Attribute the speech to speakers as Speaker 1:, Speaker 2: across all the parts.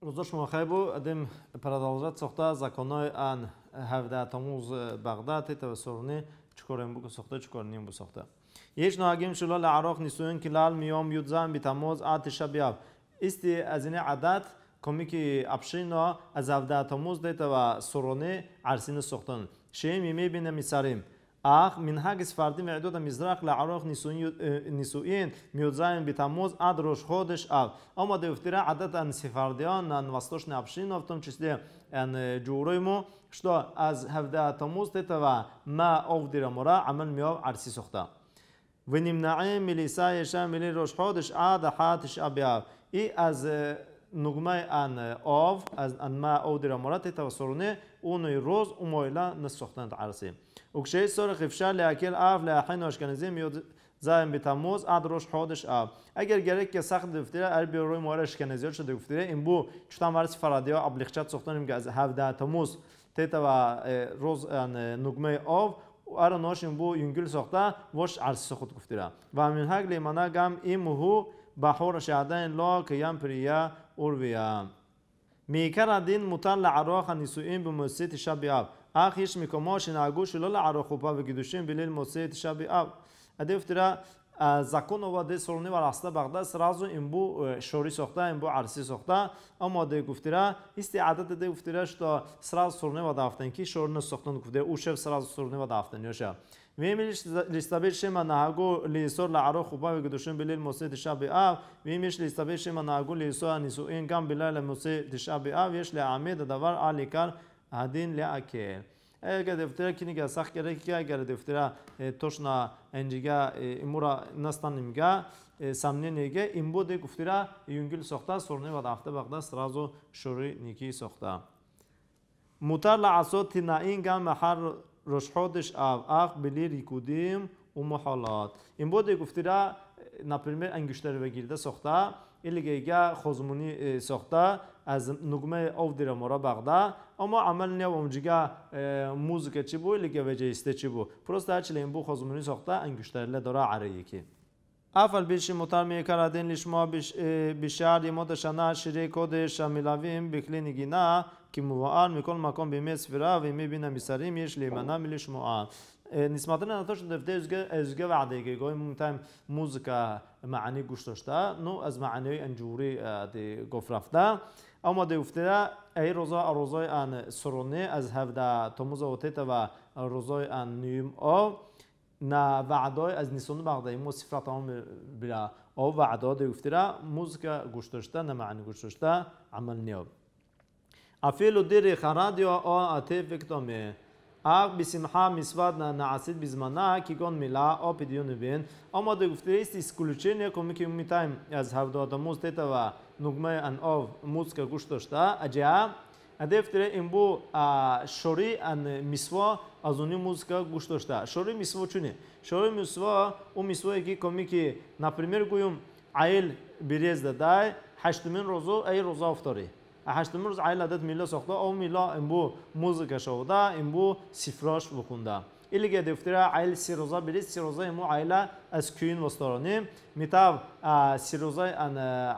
Speaker 1: рӯзо шумо хайбу адим парадолжат сохта законои ан ҳавдаатамуз бағдад тавассурни чукоренбук сохта чукоренимбу сохта یش نو اگیم شلو لعراق نیستون که لال میام یود زن بی تموز آت شب یاب استی از این عدد کمی که اپشین نو از افده تموز دیتا و سرونه عرسین سختن شیم یمی بینه می ساریم اخ من هاگ سفردین و ادوت میزرخ ل عراق نسوین میوزاین بی تاموز اد خودش اف اما د افترا عدد ان سفردیان نن وستوش نابشین او تم ان جوروی مو شتو از هفته تاموز دته و ما او دیر مرا عمل میو ارسی سوختا و نیم نعیم ملیسای شامل روش خودش اد حاتش ابیا ای از نغمه ان آف از ان ما او در امارات توسرونه اونوی روز امویلا نسختند عرصی اکشه سار خفشه لیکل آف لیحین اشکنزی میاد زایم به تموز اد روش حادش آف اگر گره که سخت دفتیره ار بیا روی مواره اشکنزی شده گفتیره این بو چوتن ورس فرادی ها ابلیخچت سختانیم که از هفته تموز تیتا و روز ان نغمه آف ار این بو یونگل سخته وش عرصی سخت گفتیره و امین حق لیمانه گم این موهو بحور شهدن لا که یم پریه اورویا میکر ادین متل عراخ نسوئین به مسیت شب اب اخیش میکماش ناگوش لول عراخ و پا و گدوشین بلیل مسیت شب اب ادفترا ا زاکونو و د سولونی و راسته بغداد سراز انبو شوری سوخته انبو ارسی سوخته اما د گفتره ایست عدد د گفتره ش تا سراز سورنوا دافتن کی شورنه سوختون کو د اوشو سراز سورنوا دافتن یوشا وی میش لی استابیش ماناغو لی سور لا عرو خوبه گدوشن بلل بلیل شب ار وی میش لی استابیش ماناغو لی سو این ان گم بلل موسید شب ار ویش لا عماد ددار علی کل عادین لا اگر که دوستی را کنی گفته سخت کرده که اگر دوستی را توش نانجی گا امروز نستانی میگه سامنی نیگه این بوده گفته را یونگل سخت است ورنی با دهفته وقت دست رازو شوری نیکی سخت است مطالعه ساده نه اینکه مهر روش خودش آب بلی بله ریکودیم محالات. این بوده گفته را نباید انگشتار وگیر دست سخت ایلی گه گه خوزمونی از نگمه او دیر مورا بغدا اما عمل نیو اونجا موز که چی بود، ایلی گه است چی بو پروست ها چلیم بو خوزمونی سخت انگشتر اول دارا عره یکی افل بیشی مطمی کردین لیش یه بیشار دیمو دشانه شیری کود شمیلویم بکلی نگی نه که موان میکن مکان بیمی سفره و میبینمی سریم منام لیمانه میلیش آن. نسبتاً آن توش دفتر از گه وعده که گوی موسیقی معنی گوشتاش نو از معنی انجوری دی گفرفت دا آماده دوست دا ای روزا روزای آن سرنه از هفدا تموز و تی و روزای آن میوم آ ن وعدهای از نیسون بعدی موسیقی تام بلا او وعده دوست دا موسیقی گوشتاش نه معنی گوشتاش عمل نیاب. افیل دیر خرده آ اتفاق دامه ақ бисимҳа мисват наасид бизмана кигон мила опидиюнубин омода гуфтирист исключение комики умитайм аз ҳавдоатамуз тета ва нугмаи анов муцка гӯш дошта аҷа адефтире имбу шори ан мисво аз уни музика гӯш дошта шори мисво чуне шори мисво у мисвое ки комики например гӯюм аил бирез дадай ҳаштумин рӯзу аи рӯзо офторӣ ҳаштуми рӯз айл адад мило сохта о мило имбу музыка шовда имбу сифрош букунда илиге дифтира айл сирӯза бирис сирӯза имбу айла аз кӯин восторони митав сирӯза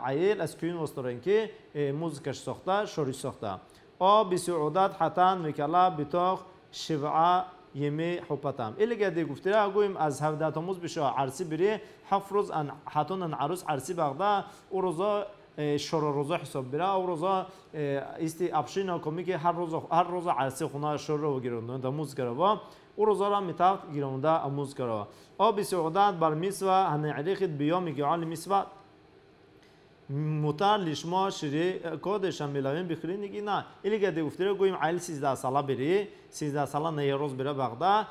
Speaker 1: айл аз кӯин восторен ки э, музыкаш сохта шориш сохта о бисуудат ҳатан викала битох шивъа یمی حبتم ایلی که دی گفتی را گویم از هفته تموز بشه عرسی بری هفت روز ان حتون ان عروس عرسی بغدا او روزا Э, шоро рӯза ҳисоб бира ав рӯза э, исти абшӣ накоми ки ҳар рӯза аси хуна шорро гирондонда музикаро ва ӯ рӯзаро метавт гиронда музикаро о бисёрдат бар мисва ҳанеирихит биёми гиоли мисва мутар лишмо шири э, кодешан милавин бихӯринигина илигади уфтира гӯим айли сиздаҳ сала бирӣ сизда салана яроз бира бағда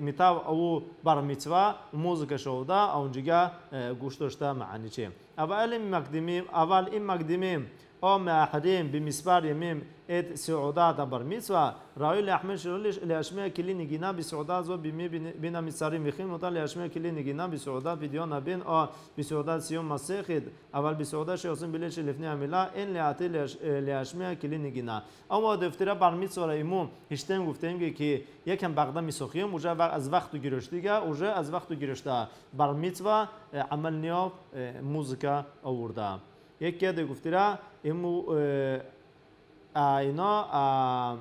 Speaker 1: митав аву бар митва музыка шоуда аунҷига гӯш дошта маъничем аввал ин мақдимим аввал ин мақдимим او ماحرين بمسبار يميم ات سعودات بر ميسوا راوي لاحمد شرولش لاشمه كلي نگينا بسعودات زو بمي بينا مساري مخيم وتا لاشمه كلي نگينا بسعودات فيديو نبين او بسعودات سيوم مسخد اول بسعودات شوسن بلش لفني عملا ان لاتي لاشمه كلي نگينا اما دفتره بر ميسوا ايمو هشتن гуфтем ки якам бағда мисохием уже аз вақту гирёштига уже аз вақту гирёшта бар митва э, амал ниёв э, музыка аворда яке де гуфтира эму э, айно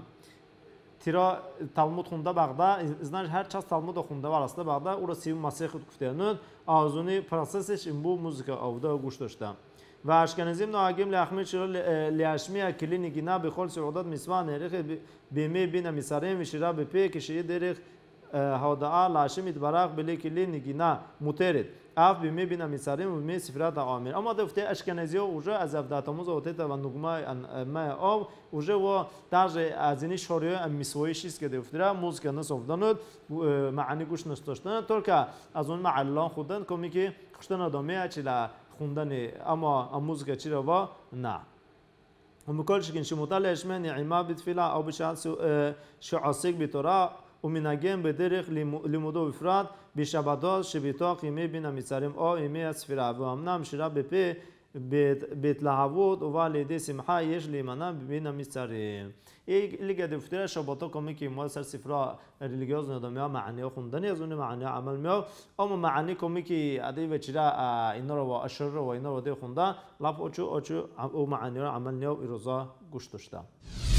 Speaker 1: тиро талмуд хунда бағда знаеш ҳар час талмуда хунда вараста бағда ура сиву масехи гуфтеанӯд азуни процессеш эмбу музыка авда гӯш доштам و اشکنزی ابن حاکم لاحمد شیرا لاشمیع کلینی گینا به خول سعودات مسوان هرخ بیمه بین مساریم و شیرا به پی کشی درخ هودا لاشم اتبراق بلی کلی گینا مترد اف بیمه بین مساریم و بیمه سفرات عامر اما دفته اشکنزی اوجه از افداتاموز تا و نگما ما او اوجه و даже از این شوریو ام میسویشیس که دفتره موزیکا نسوفدند معنی گوش نستاشتن ترکه از اون معلان خودن کمی که خوشتن ادامه چلا خوندن اما موسیقی چرا با، نه و شکن کن شمطالش من عما بتفیلا او بشانس شعاسیک بتورا و منگیم به درخ لیمودو افراد بشبادات شبیتا قیمه بین امیساریم آ ایمه از فیرا و امنام شرا به בהתלהבות הובא לידי שמחה יש להימנע מן המצרים. ליגה דפטרה שבתו קומיקי מועסר ספרו רליגיוזנו דמיו מענה חומדני אז הוא מענה עמל מאוד. או מענה קומיקי עדי וצ'ירה אינורו ואשרו ואינורו די חומדה לפו אוצ'ו אוצ'ו הוא מענה עמל מאוד אירוזה גושתושתה.